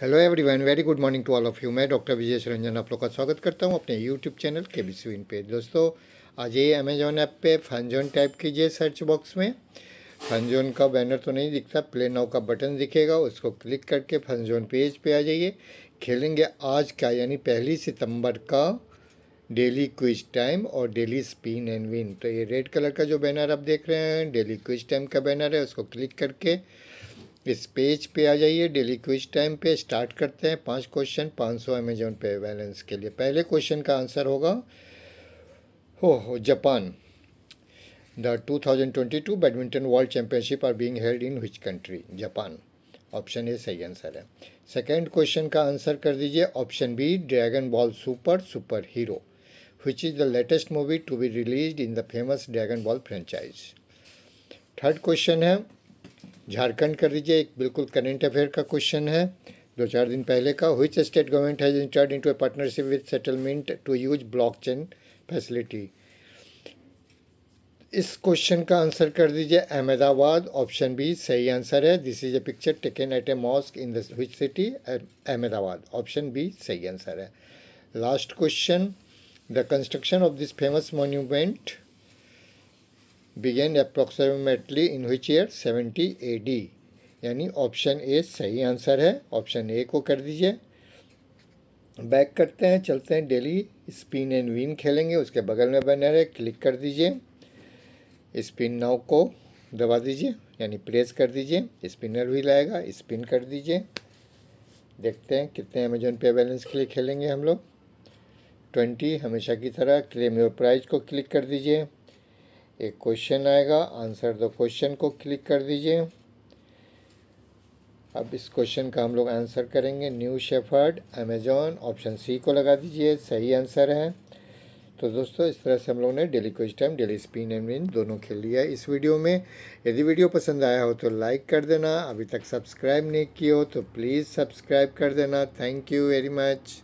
hello everyone very good morning to all of you मैं doctor Vijay Ranjan आप लोग का स्वागत करता हूं अपने यूट्यूब चैनल के बी स्वीन पे दोस्तों आज ये अमेजोन ऐप पे फनजोन टाइप कीजिए सर्च बॉक्स में फनजोन का बैनर तो नहीं दिखता प्ले नाउ का बटन दिखेगा उसको क्लिक करके फनजोन पेज पे आ जाइए खेलेंगे आज का यानी पहली सितम्बर का डेली क्विज टाइम और डेली स्पिन एंड विन तो ये रेड कलर का जो बैनर आप देख रहे हैं डेली क्विज टाइम का बैनर है उसको क्लिक करके इस पेज पे आ जाइए डेली क्विज टाइम पे स्टार्ट करते हैं पांच क्वेश्चन पाँच सौ अमेजोन पे बैलेंस के लिए पहले क्वेश्चन का आंसर होगा हो हो Japan the 2022 badminton world championship are being held in which country Japan option A सही आंसर है सेकेंड क्वेश्चन का आंसर कर दीजिए option B Dragon Ball Super Super Hero which is the latest movie to be release in the famous Dragon Ball franchise third question है झारखंड कर लीजिए एक बिल्कुल करेंट अफेयर का क्वेश्चन है दो चार दिन पहले का which state government has entered into a partnership with settlement to use blockchain facility इस क्वेश्चन का आंसर कर दीजिए अहमदाबाद ऑप्शन बी सही आंसर है this is a picture taken at a mosque in which city Ahmedabad option B सही answer है last question the construction of this famous monument began approximately in which year seventy A D यानी option A सही answer है option A को कर दीजिए back करते हैं चलते हैं डेली स्पिन एंड विन खेलेंगे उसके बगल में बैनर है क्लिक कर दीजिए स्पिन नाव को दबा दीजिए यानी प्रेस कर दीजिए स्पिनर भी लाएगा स्पिन कर दीजिए देखते हैं कितने अमेजोन पे बैलेंस के लिए खेलेंगे हम लोग ट्वेंटी हमेशा की तरह क्लेम योर प्राइज को क्लिक कर दीजिए एक क्वेश्चन आएगा आंसर द क्वेश्चन को क्लिक कर दीजिए अब इस क्वेश्चन का हम लोग आंसर करेंगे New Shepard Amazon option C को लगा दीजिए सही आंसर है तो दोस्तों इस तरह से हम लोग ने daily quiz time daily spin and win दोनों खेल लिया इस वीडियो में यदि वीडियो पसंद आया हो तो लाइक कर देना अभी तक सब्सक्राइब नहीं किया हो तो प्लीज़ सब्सक्राइब कर देना थैंक यू वेरी मच